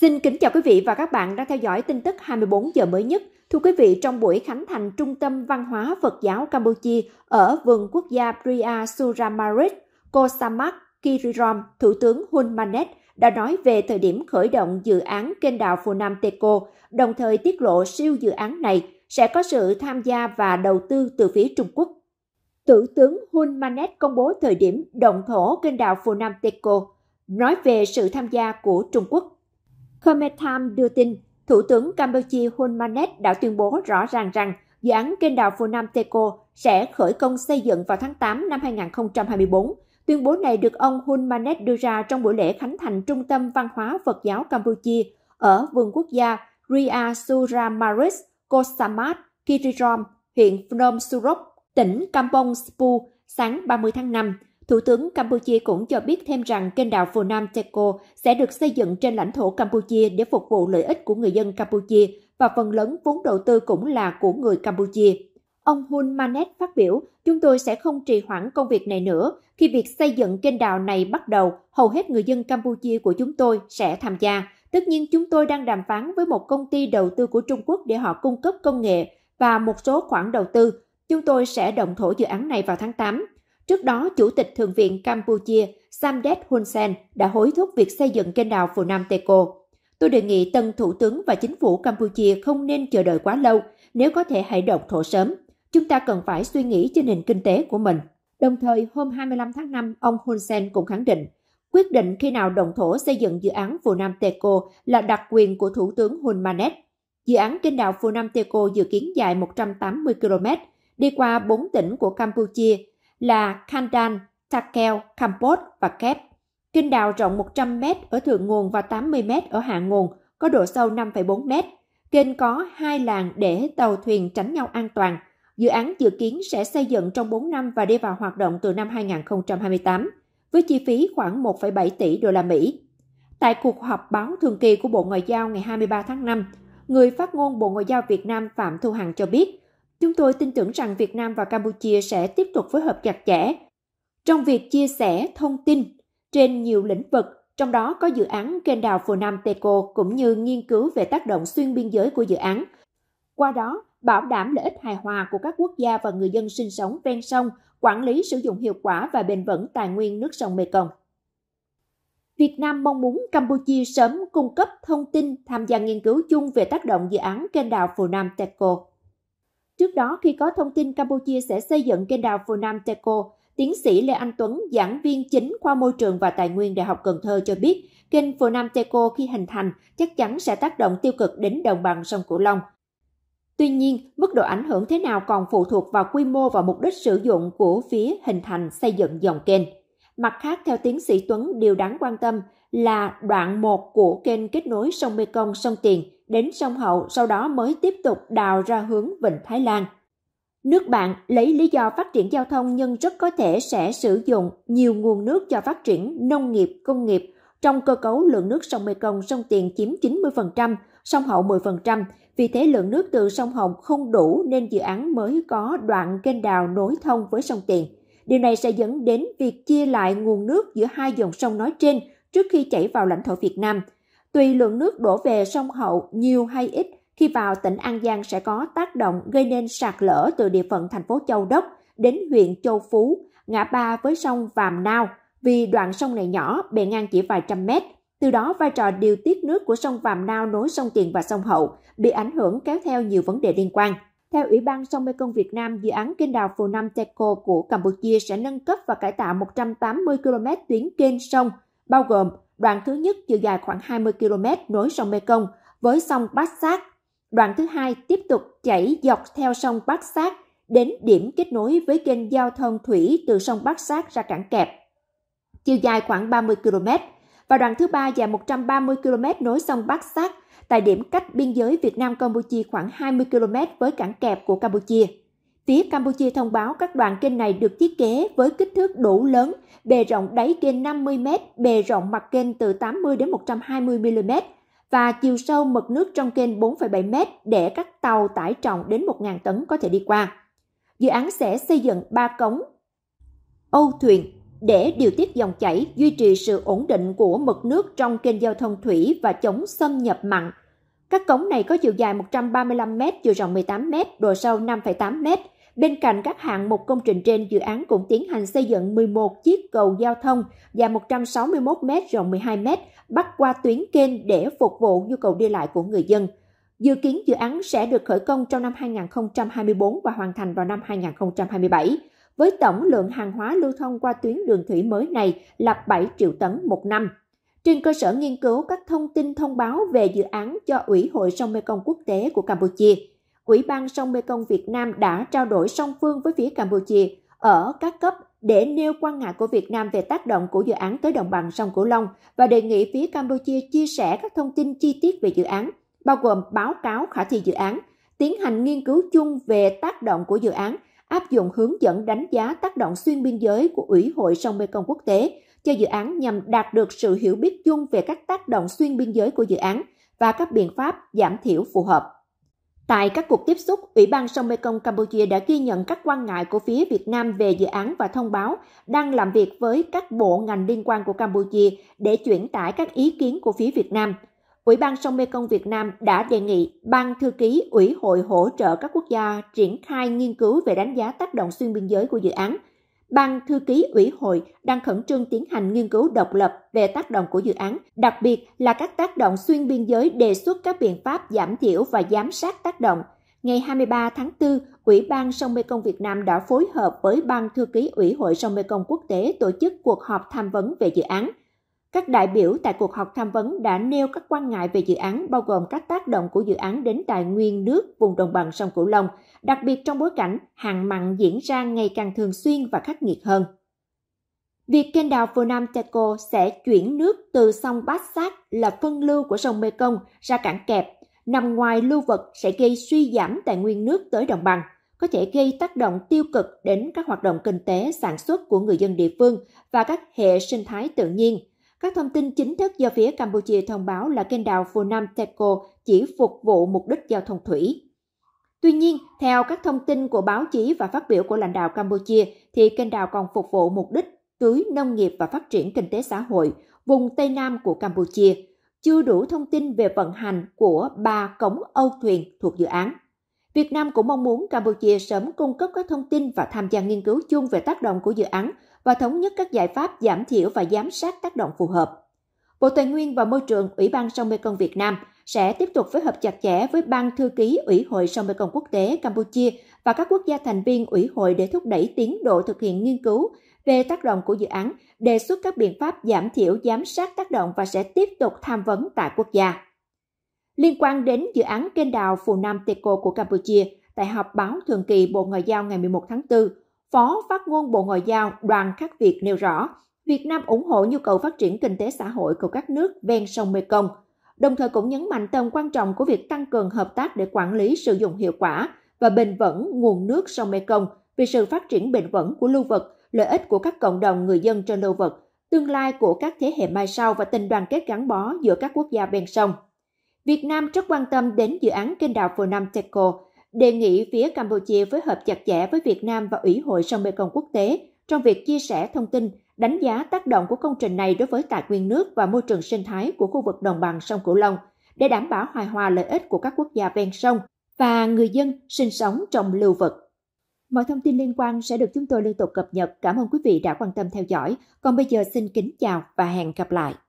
Xin kính chào quý vị và các bạn đã theo dõi tin tức 24 giờ mới nhất. Thưa quý vị, trong buổi khánh thành Trung tâm Văn hóa Phật giáo Campuchia ở vườn quốc gia Priya Suramarit, Kosamak Kirirom, Thủ tướng Hun Manet đã nói về thời điểm khởi động dự án kênh đào Phù Nam Teco, đồng thời tiết lộ siêu dự án này sẽ có sự tham gia và đầu tư từ phía Trung Quốc. thủ tướng Hun Manet công bố thời điểm động thổ kênh đào Phù Nam Teco, nói về sự tham gia của Trung Quốc Khmer Time đưa tin, Thủ tướng Campuchia Hun Manet đã tuyên bố rõ ràng rằng dự án kênh đào Phù Teco sẽ khởi công xây dựng vào tháng 8 năm 2024. Tuyên bố này được ông Hun Manet đưa ra trong buổi lễ khánh thành Trung tâm Văn hóa Phật giáo Campuchia ở vườn quốc gia Ria Suramaris, Kosamat, Kirirom, huyện Phnom Surop, tỉnh Kampong Spu sáng 30 tháng 5. Thủ tướng Campuchia cũng cho biết thêm rằng kênh đào Phù Nam Teco sẽ được xây dựng trên lãnh thổ Campuchia để phục vụ lợi ích của người dân Campuchia và phần lớn vốn đầu tư cũng là của người Campuchia. Ông Hun Manet phát biểu, chúng tôi sẽ không trì hoãn công việc này nữa. Khi việc xây dựng kênh đào này bắt đầu, hầu hết người dân Campuchia của chúng tôi sẽ tham gia. Tất nhiên chúng tôi đang đàm phán với một công ty đầu tư của Trung Quốc để họ cung cấp công nghệ và một số khoản đầu tư. Chúng tôi sẽ động thổ dự án này vào tháng 8. Trước đó, Chủ tịch Thượng viện Campuchia Samdech Hun Sen đã hối thúc việc xây dựng kênh đào Phù Nam Teco. Tôi đề nghị tân Thủ tướng và chính phủ Campuchia không nên chờ đợi quá lâu, nếu có thể hãy động thổ sớm. Chúng ta cần phải suy nghĩ cho nền kinh tế của mình. Đồng thời, hôm 25 tháng 5, ông Hun Sen cũng khẳng định, quyết định khi nào động thổ xây dựng dự án Phù Nam Teco là đặc quyền của Thủ tướng Hun Manet. Dự án kênh đào Phù Nam Teco dự kiến dài 180 km, đi qua 4 tỉnh của Campuchia, là Khandan, Takel, Kampot và Kep. Kinh đào rộng 100 m ở thượng nguồn và 80 m ở hạ nguồn, có độ sâu 5,4 m. Kênh có hai làng để tàu thuyền tránh nhau an toàn. Dự án dự kiến sẽ xây dựng trong 4 năm và đi vào hoạt động từ năm 2028 với chi phí khoảng 1,7 tỷ đô la Mỹ. Tại cuộc họp báo thường kỳ của Bộ Ngoại giao ngày 23 tháng 5, người phát ngôn Bộ Ngoại giao Việt Nam Phạm Thu Hằng cho biết Chúng tôi tin tưởng rằng Việt Nam và Campuchia sẽ tiếp tục phối hợp chặt chẽ trong việc chia sẻ thông tin trên nhiều lĩnh vực, trong đó có dự án kênh đào Phù Nam Teco cũng như nghiên cứu về tác động xuyên biên giới của dự án. Qua đó, bảo đảm lợi ích hài hòa của các quốc gia và người dân sinh sống ven sông, quản lý sử dụng hiệu quả và bền vững tài nguyên nước sông Mekong. Việt Nam mong muốn Campuchia sớm cung cấp thông tin tham gia nghiên cứu chung về tác động dự án kênh đào Phù Nam Teco. Trước đó, khi có thông tin Campuchia sẽ xây dựng kênh đào nam Teco, tiến sĩ Lê Anh Tuấn, giảng viên chính khoa môi trường và tài nguyên Đại học Cần Thơ cho biết, kênh nam Teco khi hình thành chắc chắn sẽ tác động tiêu cực đến đồng bằng sông Cửu Long. Tuy nhiên, mức độ ảnh hưởng thế nào còn phụ thuộc vào quy mô và mục đích sử dụng của phía hình thành xây dựng dòng kênh. Mặt khác, theo tiến sĩ Tuấn, điều đáng quan tâm là đoạn 1 của kênh kết nối sông Mekong sông Tiền đến sông Hậu sau đó mới tiếp tục đào ra hướng Vịnh Thái Lan. Nước bạn lấy lý do phát triển giao thông nhưng rất có thể sẽ sử dụng nhiều nguồn nước cho phát triển nông nghiệp, công nghiệp. Trong cơ cấu lượng nước sông Mekong sông Tiền chiếm 90%, sông Hậu 10%, vì thế lượng nước từ sông Hồng không đủ nên dự án mới có đoạn kênh đào nối thông với sông Tiền. Điều này sẽ dẫn đến việc chia lại nguồn nước giữa hai dòng sông nói trên – trước khi chảy vào lãnh thổ Việt Nam. Tùy lượng nước đổ về sông Hậu nhiều hay ít khi vào tỉnh An Giang sẽ có tác động gây nên sạt lở từ địa phận thành phố Châu Đốc đến huyện Châu Phú, ngã ba với sông Vàm Nao, vì đoạn sông này nhỏ, bề ngang chỉ vài trăm mét. Từ đó vai trò điều tiết nước của sông Vàm Nao nối sông Tiền và sông Hậu bị ảnh hưởng kéo theo nhiều vấn đề liên quan. Theo Ủy ban sông Mekong Việt Nam, dự án kênh đào Phù Nam Teco của Campuchia sẽ nâng cấp và cải tạo 180 km tuyến kênh sông – bao gồm đoạn thứ nhất chiều dài khoảng 20 km nối sông Mekong với sông Bát Sát. Đoạn thứ hai tiếp tục chảy dọc theo sông Bát Sát đến điểm kết nối với kênh giao thông thủy từ sông Bát Sát ra cảng kẹp. Chiều dài khoảng 30 km và đoạn thứ ba dài 130 km nối sông Bát Sát tại điểm cách biên giới Việt Nam Campuchia khoảng 20 km với cảng kẹp của Campuchia. Phía Campuchia thông báo các đoạn kênh này được thiết kế với kích thước đủ lớn, bề rộng đáy kênh 50 m, bề rộng mặt kênh từ 80 đến 120 mm và chiều sâu mực nước trong kênh 4,7 m để các tàu tải trọng đến 1.000 tấn có thể đi qua. Dự án sẽ xây dựng 3 cống Âu thuyền để điều tiết dòng chảy, duy trì sự ổn định của mực nước trong kênh giao thông thủy và chống xâm nhập mặn. Các cống này có chiều dài 135 m, chiều rộng 18 m, độ sâu 5,8 m Bên cạnh các hạng mục công trình trên, dự án cũng tiến hành xây dựng 11 chiếc cầu giao thông dài 161 m rộng 12 m bắc qua tuyến kênh để phục vụ nhu cầu đi lại của người dân. Dự kiến dự án sẽ được khởi công trong năm 2024 và hoàn thành vào năm 2027, với tổng lượng hàng hóa lưu thông qua tuyến đường thủy mới này là 7 triệu tấn một năm. Trên cơ sở nghiên cứu các thông tin thông báo về dự án cho Ủy hội sông Mekong quốc tế của Campuchia, Ủy ban sông Mekong Việt Nam đã trao đổi song phương với phía Campuchia ở các cấp để nêu quan ngại của Việt Nam về tác động của dự án tới đồng bằng sông Cửu Long và đề nghị phía Campuchia chia sẻ các thông tin chi tiết về dự án, bao gồm báo cáo khả thi dự án, tiến hành nghiên cứu chung về tác động của dự án, áp dụng hướng dẫn đánh giá tác động xuyên biên giới của Ủy hội sông Mekong quốc tế cho dự án nhằm đạt được sự hiểu biết chung về các tác động xuyên biên giới của dự án và các biện pháp giảm thiểu phù hợp. Tại các cuộc tiếp xúc, Ủy ban sông Mekong Campuchia đã ghi nhận các quan ngại của phía Việt Nam về dự án và thông báo đang làm việc với các bộ ngành liên quan của Campuchia để chuyển tải các ý kiến của phía Việt Nam. Ủy ban sông Mekong Việt Nam đã đề nghị Ban Thư ký Ủy hội hỗ trợ các quốc gia triển khai nghiên cứu về đánh giá tác động xuyên biên giới của dự án – Ban thư ký ủy hội đang khẩn trương tiến hành nghiên cứu độc lập về tác động của dự án, đặc biệt là các tác động xuyên biên giới đề xuất các biện pháp giảm thiểu và giám sát tác động. Ngày 23 tháng 4, Ủy ban Sông Mê Công Việt Nam đã phối hợp với Ban thư ký Ủy hội Sông Mê Công Quốc tế tổ chức cuộc họp tham vấn về dự án – các đại biểu tại cuộc họp tham vấn đã nêu các quan ngại về dự án bao gồm các tác động của dự án đến tài nguyên nước vùng đồng bằng sông Cửu Long, đặc biệt trong bối cảnh hạn mặn diễn ra ngày càng thường xuyên và khắc nghiệt hơn. Việc kênh đào Phù Nam Teco sẽ chuyển nước từ sông Bát Sát là phân lưu của sông Mekong ra cảng kẹp, nằm ngoài lưu vực sẽ gây suy giảm tài nguyên nước tới đồng bằng, có thể gây tác động tiêu cực đến các hoạt động kinh tế sản xuất của người dân địa phương và các hệ sinh thái tự nhiên – các thông tin chính thức do phía Campuchia thông báo là kênh đào Phunam Teco chỉ phục vụ mục đích giao thông thủy. Tuy nhiên, theo các thông tin của báo chí và phát biểu của lãnh đạo Campuchia, thì kênh đào còn phục vụ mục đích tưới nông nghiệp và phát triển kinh tế xã hội vùng Tây Nam của Campuchia, chưa đủ thông tin về vận hành của ba cống âu thuyền thuộc dự án. Việt Nam cũng mong muốn Campuchia sớm cung cấp các thông tin và tham gia nghiên cứu chung về tác động của dự án và thống nhất các giải pháp giảm thiểu và giám sát tác động phù hợp. Bộ Tài nguyên và Môi trường, Ủy ban sông Mekong Việt Nam sẽ tiếp tục phối hợp chặt chẽ với Ban Thư ký Ủy hội sông Mekong Quốc tế Campuchia và các quốc gia thành viên Ủy hội để thúc đẩy tiến độ thực hiện nghiên cứu về tác động của dự án, đề xuất các biện pháp giảm thiểu giám sát tác động và sẽ tiếp tục tham vấn tại quốc gia liên quan đến dự án kênh đào Phù Nam Teco của Campuchia tại họp báo thường kỳ Bộ Ngoại giao ngày 11 tháng 4, Phó Phát ngôn Bộ Ngoại giao Đoàn Khắc Việt nêu rõ, Việt Nam ủng hộ nhu cầu phát triển kinh tế xã hội của các nước ven sông Mekong, đồng thời cũng nhấn mạnh tầm quan trọng của việc tăng cường hợp tác để quản lý sử dụng hiệu quả và bền vững nguồn nước sông Mekong vì sự phát triển bền vững của lưu vực, lợi ích của các cộng đồng người dân trên lưu vực, tương lai của các thế hệ mai sau và tình đoàn kết gắn bó giữa các quốc gia ven sông. Việt Nam rất quan tâm đến dự án kênh đào Phù Nam Teco, đề nghị phía Campuchia phối hợp chặt chẽ với Việt Nam và Ủy hội sông Mekong quốc tế trong việc chia sẻ thông tin, đánh giá tác động của công trình này đối với tài nguyên nước và môi trường sinh thái của khu vực đồng bằng sông Cửu Long để đảm bảo hài hòa lợi ích của các quốc gia ven sông và người dân sinh sống trong lưu vực. Mọi thông tin liên quan sẽ được chúng tôi liên tục cập nhật. Cảm ơn quý vị đã quan tâm theo dõi. Còn bây giờ xin kính chào và hẹn gặp lại.